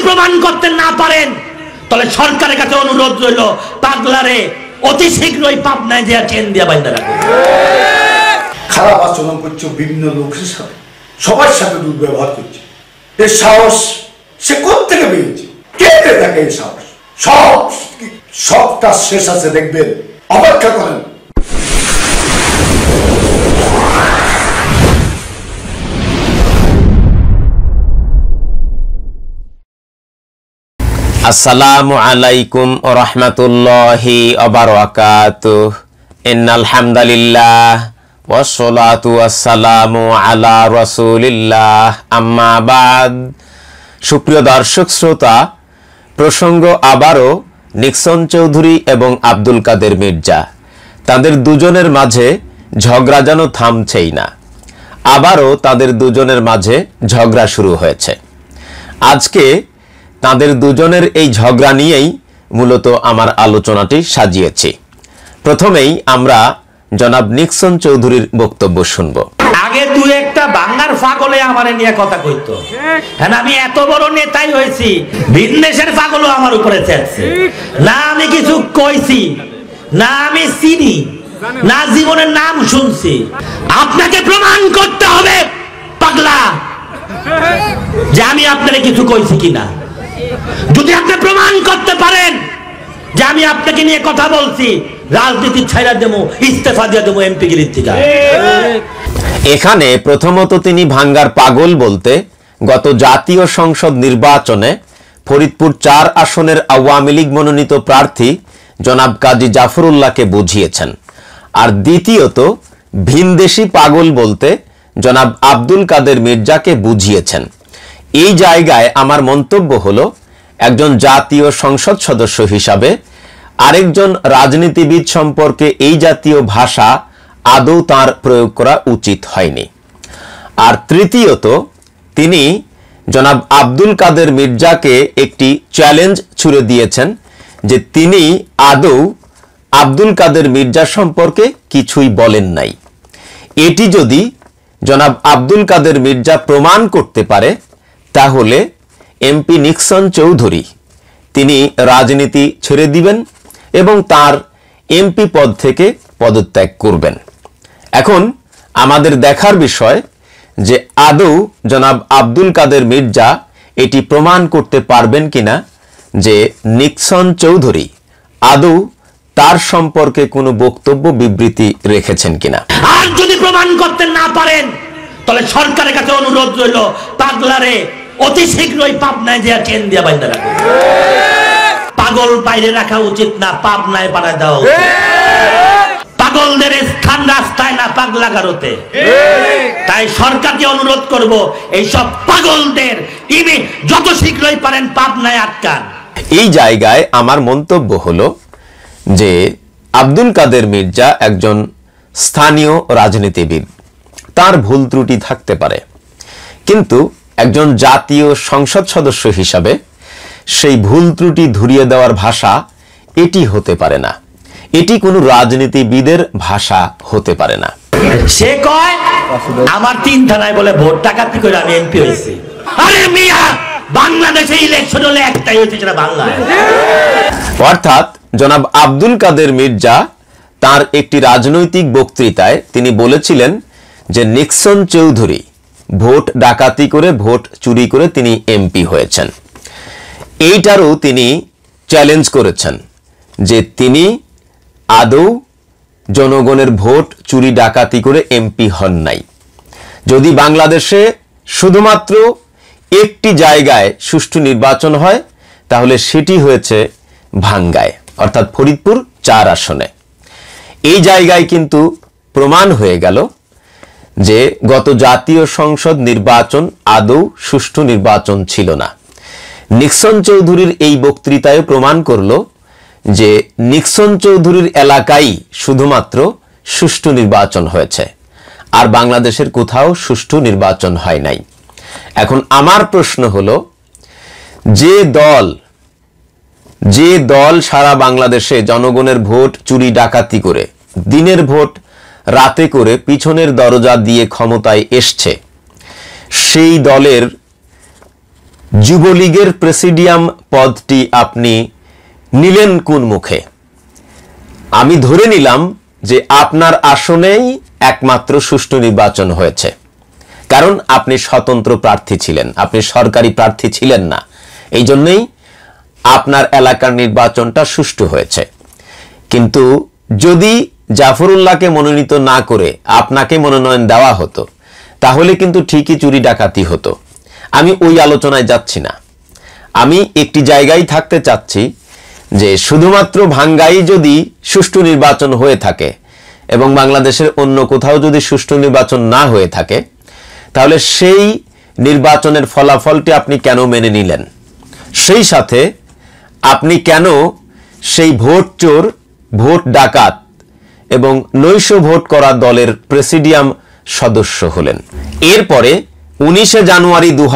যদি প্রমাণ করতে না পারেন তাহলে সরকারের কাছে অনুরোধ রইল পাগলারে অতি শীঘ্রই পাবনায় যে চেন দিয়া বাইন্দা রাখো খারাপ আচরণ করছো বিভিন্ন লোকের সাথে সবার সাথে দুর্ব্যবহার করছে এর সাহস সে থেকে পেয়েছে কে দেয় তাকে এই সাহস সব সবটা শেষ আছে দেখবেন অপেক্ষা করেন আসসালামু আলাইকুম ও রহমতুল্লাহি অবরাকাত ইন্নাল হামদালিল্লাহ ওয়াসসালাতু ওয়াসসালামু আলা রাসূলিল্লাহ আম্মা বাদ সুপ্রিয় দর্শক শ্রোতা প্রসঙ্গ আবারও নিক্সন চৌধুরী এবং আব্দুল কাদের মির্জা তাদের দুজনের মাঝে ঝগড়া যেন থামছেই না আবারও তাদের দুজনের মাঝে ঝগড়া শুরু হয়েছে আজকে তাদের দুজনের এই ঝগড়া নিয়েই মূলত আমার আলোচনাটি সাজিয়েছি প্রথমেই আমরা জনাব নিক্সন চৌধুরীর বক্তব্য শুনব আগে তুই একটা বাংলার ফাগলে আমার নিয়ে কথা কইত হ্যাঁ আমি এত বড় নেতাই হয়েছি ভিন দেশের আমার উপরে চেয়েছে না আমি কিছু কইছি না আমি চিনি না জীবনের নাম শুনছি আপনাকে প্রমাণ করতে হবে পাগলা যে আমি আপনারে কিছু কইছি কিনা যদি আপনি প্রমাণ করতে পারেন যে আমি আপনাকে নিয়ে কথা বলছি রাজনীতি ছাইরা দেবো ইস্তেফা দিয়ে দেবো এমপি গিরির এখানে প্রথমত তিনি ভাঙ্গার পাগল বলতে গত জাতীয় সংসদ নির্বাচনে ফরিদপুর চার আসনের আওয়ামী লীগ মনোনীত প্রার্থী জনাব কাজী জাফরুল্লাহকে বুঝিয়েছেন আর দ্বিতীয়ত ভিনদেশি পাগল বলতে জনাব আব্দুল কাদের মির্জাকে বুঝিয়েছেন এই জায়গায় আমার মন্তব্য হলো একজন জাতীয় সংসদ সদস্য হিসাবে আরেকজন রাজনীতিবিদ সম্পর্কে এই জাতীয় ভাষা আদৌ তার প্রয়োগ করা উচিত হয়নি আর তৃতীয়ত তিনি জনাব আব্দুল কাদের মির্জাকে একটি চ্যালেঞ্জ ছুড়ে দিয়েছেন যে তিনি আদৌ আব্দুল কাদের মির্জা সম্পর্কে কিছুই বলেন নাই এটি যদি জনাব আব্দুল কাদের মির্জা প্রমাণ করতে পারে তা হলে এমপি নিক্সন চৌধুরী তিনি রাজনীতি ছেড়ে দিবেন এবং তার এমপি পদ থেকে পদত্যাগ করবেন এখন আমাদের দেখার বিষয় যে আদৌ জনাব আব্দুল কাদের মির্জা এটি প্রমাণ করতে পারবেন কিনা যে নিক্সন চৌধুরী আদৌ তার সম্পর্কে কোনো বক্তব্য বিবৃতি রেখেছেন কিনা আর যদি প্রমাণ করতে না পারেন তাহলে সরকারের কাছে অনুরোধ রইল পাগলারে অতি শীঘ্রই পাবনায় দেওয়া কেন দিয়া বাইন্দা রাখবে পাগল বাইরে রাখা উচিত না পাবনায় বাড়ায় দেওয়া উচিত পাগলদের স্থান রাস্তায় না পাগলা তাই সরকারকে অনুরোধ করব পাগলদের যত শীঘ্রই পারেন পাবনায় আটকান এই জায়গায় আমার মন্তব্য হলো যে আব্দুল কাদের মির্জা একজন স্থানীয় রাজনীতিবিদ তার ভুল ত্রুটি থাকতে পারে কিন্তু একজন জাতীয় সংসদ সদস্য হিসাবে সেই ভুল ত্রুটি ধরিয়ে দেওয়ার ভাষা এটি হতে পারে না এটি কোনো রাজনীতিবিদের ভাষা হতে পারে না সে কয় আমার তিন থানায় বলে ভোট টাকা কি করে আমি এমপি হয়েছি আরে মিয়া বাংলাদেশে ইলেকশন হলে একটাই হচ্ছে সেটা বাংলা অর্থাৎ জনাব আব্দুল কাদের মির্জা তার একটি রাজনৈতিক বক্তৃতায় তিনি বলেছিলেন যে নিক্সন চৌধুরী ভোট ডাকাতি করে ভোট চুরি করে তিনি এমপি হয়েছেন এইটারও তিনি চ্যালেঞ্জ করেছেন যে তিনি আদৌ জনগণের ভোট চুরি ডাকাতি করে এমপি হন নাই যদি বাংলাদেশে শুধুমাত্র একটি জায়গায় সুষ্ঠু নির্বাচন হয় তাহলে সেটি হয়েছে ভাঙ্গায় অর্থাৎ ফরিদপুর চার আসনে এই জায়গায় কিন্তু প্রমাণ হয়ে গেল যে গত জাতীয় সংসদ নির্বাচন আদৌ সুষ্ঠু নির্বাচন ছিল না নিক্সন চৌধুরীর এই বক্তৃতায় প্রমাণ করল যে নিক্সন চৌধুরীর এলাকায় শুধুমাত্র সুষ্ঠু নির্বাচন হয়েছে আর বাংলাদেশের কোথাও সুষ্ঠু নির্বাচন হয় নাই এখন আমার প্রশ্ন হলো যে দল যে দল সারা বাংলাদেশে জনগণের ভোট চুরি ডাকাতি করে দিনের ভোট রাতে করে পিছনের দরজা দিয়ে ক্ষমতায় এসছে সেই দলের যুবলীগের প্রেসিডিয়াম পদটি আপনি নিলেন কোন মুখে আমি ধরে নিলাম যে আপনার আসনেই একমাত্র সুষ্ঠু নির্বাচন হয়েছে কারণ আপনি স্বতন্ত্র প্রার্থী ছিলেন আপনি সরকারি প্রার্থী ছিলেন না এই জন্যই আপনার এলাকার নির্বাচনটা সুষ্ঠু হয়েছে কিন্তু যদি জাফরুল্লাহকে মনোনীত না করে আপনাকে মনোনয়ন দেওয়া হতো তাহলে কিন্তু ঠিকই চুরি ডাকাতি হতো আমি ওই আলোচনায় যাচ্ছি না আমি একটি জায়গায় থাকতে চাচ্ছি যে শুধুমাত্র ভাঙ্গাই যদি সুষ্ঠু নির্বাচন হয়ে থাকে এবং বাংলাদেশের অন্য কোথাও যদি সুষ্ঠু নির্বাচন না হয়ে থাকে তাহলে সেই নির্বাচনের ফলাফলটি আপনি কেন মেনে নিলেন সেই সাথে আপনি কেন সেই ভোট চোর ভোট ডাকাত এবং নৈশ ভোট করা দলের প্রেসিডিয়াম সদস্য হলেন এরপরে উনিশে জানুয়ারি দু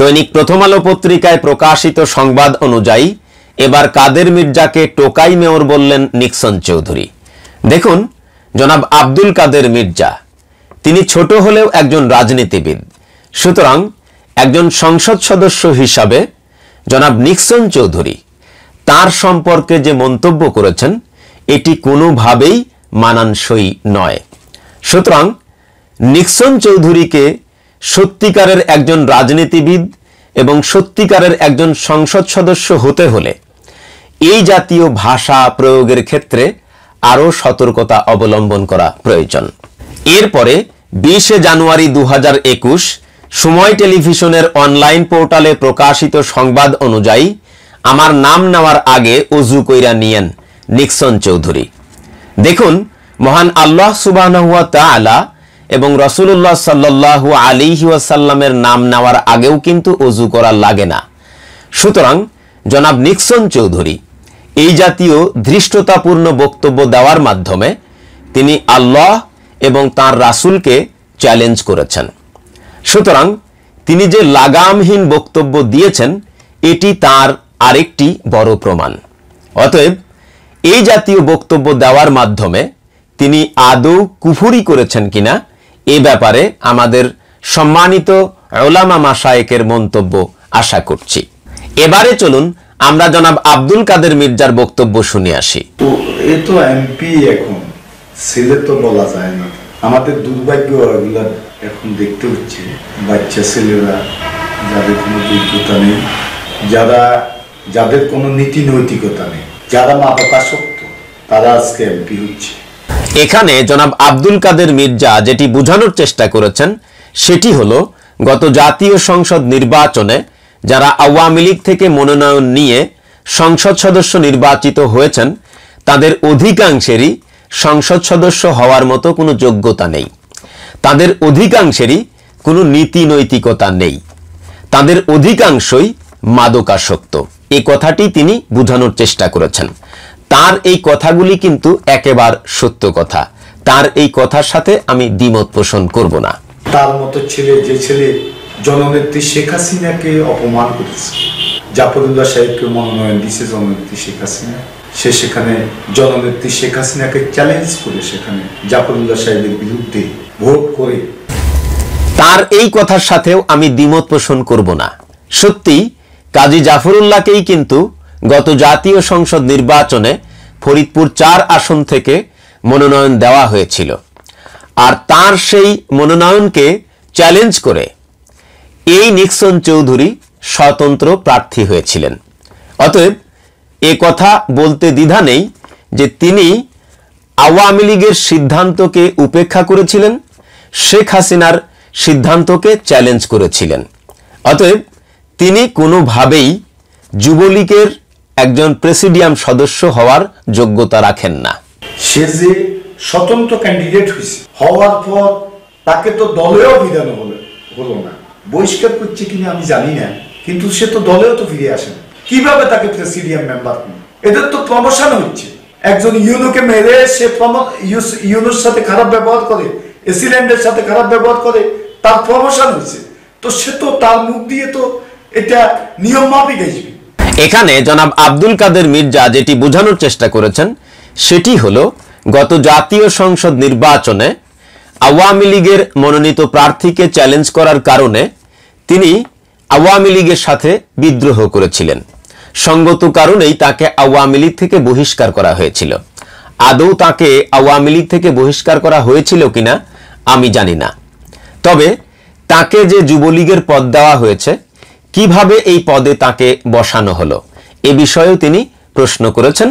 দৈনিক প্রথম আলো পত্রিকায় প্রকাশিত সংবাদ অনুযায়ী এবার কাদের মির্জাকে টোকাই মেয়র বললেন নিক্সন চৌধুরী দেখুন জনাব আব্দুল কাদের মির্জা তিনি ছোট হলেও একজন রাজনীতিবিদ সুতরাং একজন সংসদ সদস্য হিসাবে জনাব নিক্সন চৌধুরী তার সম্পর্কে যে মন্তব্য করেছেন এটি কোনোভাবেই মানানসই নয় সুতরাং নিক্সন চৌধুরীকে সত্যিকারের একজন রাজনীতিবিদ এবং সত্যিকারের একজন সংসদ সদস্য হতে হলে এই জাতীয় ভাষা প্রয়োগের ক্ষেত্রে আরও সতর্কতা অবলম্বন করা প্রয়োজন এরপরে বিশে জানুয়ারি দু সময় টেলিভিশনের অনলাইন পোর্টালে প্রকাশিত সংবাদ অনুযায়ী আমার নাম নেওয়ার আগে অজু কইরা নিয়েন নিক্সন চৌধুরী দেখুন মহান আল্লাহ সুবাহনুয়া তালা এবং রসুল্লাহ সাল্লাহু আলিহি ওয়াসাল্লামের নাম নেওয়ার আগেও কিন্তু অজু করা লাগে না সুতরাং জনাব নিক্সন চৌধুরী এই জাতীয় ধৃষ্টতাপূর্ণ বক্তব্য দেওয়ার মাধ্যমে তিনি আল্লাহ এবং তার রাসুলকে চ্যালেঞ্জ করেছেন সুতরাং তিনি যে লাগামহীন বক্তব্য দিয়েছেন এটি তার আরেকটি বড় প্রমাণ অতএব এই জাতীয় বক্তব্য দেওয়ার মাধ্যমে তিনি আদৌ কুফুরি করেছেন কিনা এ ব্যাপারে আমাদের সম্মানিত ওলামা মাসায়েকের মন্তব্য আশা করছি এবারে চলুন আমরা জনাব আব্দুল কাদের মির্জার বক্তব্য শুনে আসি এ তো এমপি এখন ছেলে তো বলা যায় না আমাদের দুর্ভাগ্য এখন দেখতে হচ্ছে বাচ্চা ছেলেরা যাদের কোনো যোগ্যতা নেই যারা যাদের কোনো নীতি নৈতিকতা নেই যারা মা বাপাসক্ত তারা আজকে এমপি হচ্ছে এখানে জনাব আব্দুল কাদের মির্জা যেটি বোঝানোর চেষ্টা করেছেন সেটি হলো গত জাতীয় সংসদ নির্বাচনে যারা আওয়ামী লীগ থেকে মনোনয়ন নিয়ে সংসদ সদস্য নির্বাচিত হয়েছেন তাদের অধিকাংশেরই সংসদ সদস্য হওয়ার মতো কোনো যোগ্যতা নেই তাদের অধিকাংশেরই কোনো নীতি নৈতিকতা নেই তাদের অধিকাংশই মাদকাসক্ত এই কথাটি তিনি বোঝানোর চেষ্টা করেছেন তার এই কথাগুলি কিন্তু একেবারে সত্য কথা তার এই কথার সাথে আমি দ্বিমত পোষণ করব না তার মতো ছেলে যে ছেলে জননেত্রী শেখ হাসিনাকে অপমান করেছে জাফরুল্লাহ সাহেবকে মনোনয়ন দিয়েছে জননেত্রী শেখ হাসিনা সে সেখানে জননেত্রী শেখ হাসিনাকে চ্যালেঞ্জ করে সেখানে জাফরুল্লাহ সাহেবের বিরুদ্ধে ভোট করে তার এই কথার সাথেও আমি দ্বিমত পোষণ করব না সত্যি কাজী জাফরুল্লাহকেই কিন্তু গত জাতীয় সংসদ নির্বাচনে ফরিদপুর চার আসন থেকে মনোনয়ন দেওয়া হয়েছিল আর তার সেই মনোনয়নকে চ্যালেঞ্জ করে এই নিক্সন চৌধুরী স্বতন্ত্র প্রার্থী হয়েছিলেন অতএব এ কথা বলতে দ্বিধা নেই যে তিনি আওয়ামী লীগের সিদ্ধান্তকে উপেক্ষা করেছিলেন শেখ হাসিনার সিদ্ধান্তকে চ্যালেঞ্জ করেছিলেন অতএব তিনি কোনোভাবেই যুবলীগের একজন প্রেসিডিয়াম সদস্য হওয়ার যোগ্যতা রাখেন না সে যে স্বতন্ত্র ক্যান্ডিডেট হয়েছে হওয়ার পর তাকে তো দলেও বিধান হলো হলো না বহিষ্কার করছে কিনা আমি জানি না কিন্তু সে তো দলেও তো ফিরে আসে কিভাবে তাকে প্রেসিডিয়াম মেম্বার এদের তো প্রমোশন হচ্ছে একজন ইউনোকে মেরে সে ইউনোর সাথে খারাপ ব্যবহার করে এসিল্যান্ডের সাথে খারাপ ব্যবহার করে তার প্রমোশন হচ্ছে তো সে তো তার মুখ দিয়ে তো এটা নিয়ম মাফিক আসবে এখানে জনাব আব্দুল কাদের মির্জা যেটি বোঝানোর চেষ্টা করেছেন সেটি হলো গত জাতীয় সংসদ নির্বাচনে আওয়ামী লীগের মনোনীত প্রার্থীকে চ্যালেঞ্জ করার কারণে তিনি আওয়ামী লীগের সাথে বিদ্রোহ করেছিলেন সঙ্গত কারণেই তাকে আওয়ামী লীগ থেকে বহিষ্কার করা হয়েছিল আদৌ তাকে আওয়ামী লীগ থেকে বহিষ্কার করা হয়েছিল কিনা আমি জানি না তবে তাকে যে যুবলীগের পদ দেওয়া হয়েছে কিভাবে এই পদে তাকে বসানো হলো এ বিষয়েও তিনি প্রশ্ন করেছেন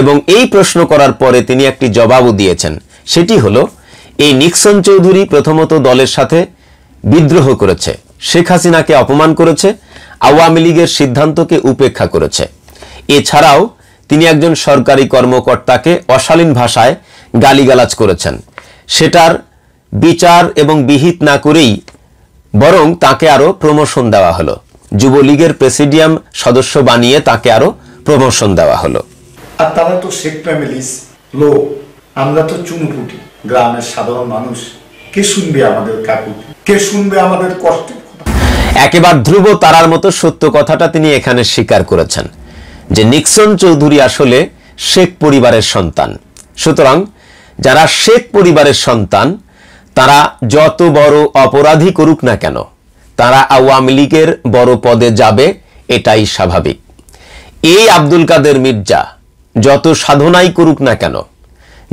এবং এই প্রশ্ন করার পরে তিনি একটি জবাবও দিয়েছেন সেটি হলো এই নিক্সন চৌধুরী প্রথমত দলের সাথে বিদ্রোহ করেছে শেখ হাসিনাকে অপমান করেছে আওয়ামী লীগের সিদ্ধান্তকে উপেক্ষা করেছে এছাড়াও তিনি একজন সরকারি কর্মকর্তাকে অশালীন ভাষায় গালিগালাজ করেছেন সেটার বিচার এবং বিহিত না করেই বরং তাকে আরও প্রমোশন দেওয়া হলো যুবলীগের প্রেসিডিয়াম সদস্য বানিয়ে তাকে আরো প্রমোশন দেওয়া হলো আর তারা তো শেখ ফ্যামিলিস লো আমরা তো চুনপুটি গ্রামের সাধারণ মানুষ কে শুনবে আমাদের কাকু কে শুনবে আমাদের কষ্ট একেবার ধ্রুব তারার মতো সত্য কথাটা তিনি এখানে স্বীকার করেছেন যে নিক্সন চৌধুরী আসলে শেখ পরিবারের সন্তান সুতরাং যারা শেখ পরিবারের সন্তান তারা যত বড় অপরাধী করুক না কেন তারা আওয়ামী লীগের বড় পদে যাবে এটাই স্বাভাবিক এই আব্দুল কাদের মির্জা যত সাধনাই করুক না কেন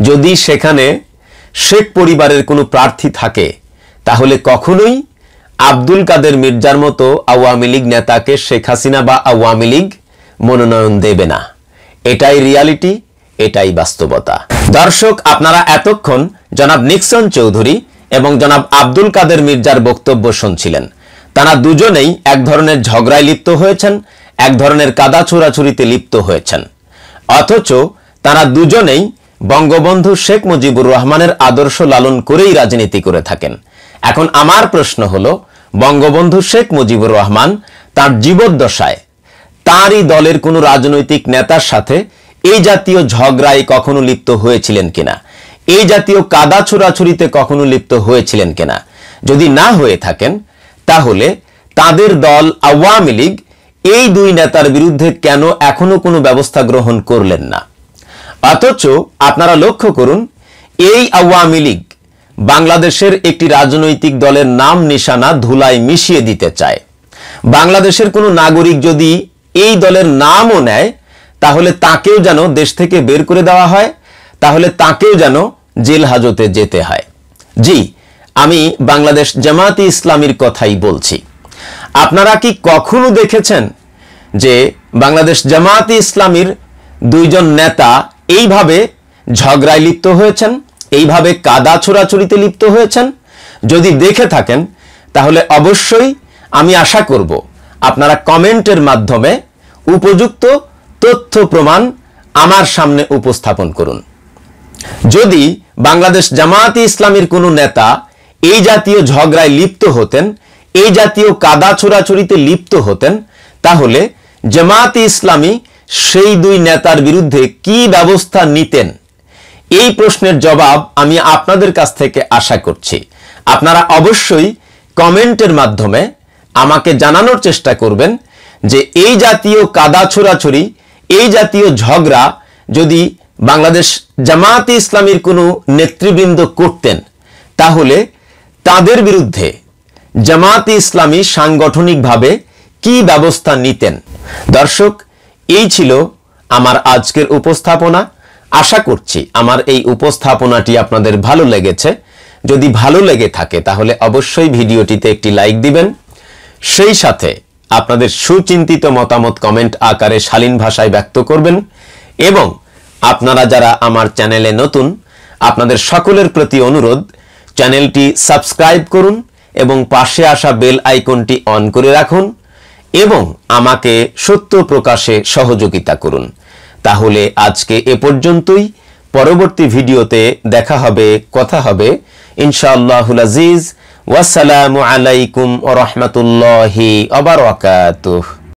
যদি সেখানে শেখ পরিবারের কোনো প্রার্থী থাকে তাহলে কখনোই আব্দুল কাদের মির্জার মতো আওয়ামী লীগ নেতাকে শেখ হাসিনা বা আওয়ামী লীগ মনোনয়ন দেবে না এটাই রিয়ালিটি এটাই বাস্তবতা দর্শক আপনারা এতক্ষণ জনাব নিক্সন চৌধুরী এবং জনাব আব্দুল কাদের মির্জার বক্তব্য শুনছিলেন তারা দুজনেই এক ধরনের ঝগড়ায় লিপ্ত হয়েছেন এক ধরনের কাদা ছোড়াছুরিতে লিপ্ত হয়েছেন অথচ তারা দুজনেই বঙ্গবন্ধু শেখ মুজিবুর রহমানের আদর্শ লালন করেই রাজনীতি করে থাকেন এখন আমার প্রশ্ন হল বঙ্গবন্ধু শেখ মুজিবুর রহমান তার জীবদ্দশায় তাঁরই দলের কোনো রাজনৈতিক নেতার সাথে এই জাতীয় ঝগড়ায় কখনো লিপ্ত হয়েছিলেন কিনা এই জাতীয় কাদা ছোড়াছুরিতে কখনো লিপ্ত হয়েছিলেন কিনা যদি না হয়ে থাকেন তাহলে তাদের দল আওয়ামী লীগ এই দুই নেতার বিরুদ্ধে কেন এখনো কোনো ব্যবস্থা গ্রহণ করলেন না অথচ আপনারা লক্ষ্য করুন এই আওয়ামী লীগ বাংলাদেশের একটি রাজনৈতিক দলের নাম নিশানা ধুলাই মিশিয়ে দিতে চায় বাংলাদেশের কোনো নাগরিক যদি এই দলের নামও নেয় তাহলে তাকেও যেন দেশ থেকে বের করে দেওয়া হয় তাহলে তাকেও যেন জেল হাজতে যেতে হয় জি আমি বাংলাদেশ জামাতি ইসলামীর কথাই বলছি আপনারা কি কখনো দেখেছেন যে বাংলাদেশ জামাতি ইসলামীর দুইজন নেতা এইভাবে ঝগড়ায় লিপ্ত হয়েছেন এইভাবে কাদা ছোড়াছুরিতে লিপ্ত হয়েছেন যদি দেখে থাকেন তাহলে অবশ্যই আমি আশা করব আপনারা কমেন্টের মাধ্যমে উপযুক্ত তথ্য প্রমাণ আমার সামনে উপস্থাপন করুন যদি বাংলাদেশ জামায়াতে ইসলামীর কোনো নেতা এই জাতীয় ঝগড়ায় লিপ্ত হতেন এই জাতীয় কাদা ছোড়াছড়িতে লিপ্ত হতেন তাহলে জামাতে ইসলামী সেই দুই নেতার বিরুদ্ধে কি ব্যবস্থা নিতেন এই প্রশ্নের জবাব আমি আপনাদের কাছ থেকে আশা করছি আপনারা অবশ্যই কমেন্টের মাধ্যমে আমাকে জানানোর চেষ্টা করবেন যে এই জাতীয় কাদা ছোড়াছড়ি এই জাতীয় ঝগড়া যদি বাংলাদেশ জামায়াতে ইসলামীর কোনো নেতৃবৃন্দ করতেন তাহলে তাদের বিরুদ্ধে জামাতে ইসলামী সাংগঠনিকভাবে কি ব্যবস্থা নিতেন দর্শক এই ছিল আমার আজকের উপস্থাপনা আশা করছি আমার এই উপস্থাপনাটি আপনাদের ভালো লেগেছে যদি ভালো লেগে থাকে তাহলে অবশ্যই ভিডিওটিতে একটি লাইক দিবেন সেই সাথে আপনাদের সুচিন্তিত মতামত কমেন্ট আকারে শালীন ভাষায় ব্যক্ত করবেন এবং আপনারা যারা আমার চ্যানেলে নতুন আপনাদের সকলের প্রতি অনুরোধ চ্যানেলটি সাবস্ক্রাইব করুন এবং পাশে আসা বেল আইকনটি অন করে রাখুন এবং আমাকে সত্য প্রকাশে সহযোগিতা করুন তাহলে আজকে এ পর্যন্তই পরবর্তী ভিডিওতে দেখা হবে কথা হবে ইনশাআল্লাহুল আজিজ ওয়াসালামু আলাইকুম ওরহমতুল্লাহি অবরাকাতুহ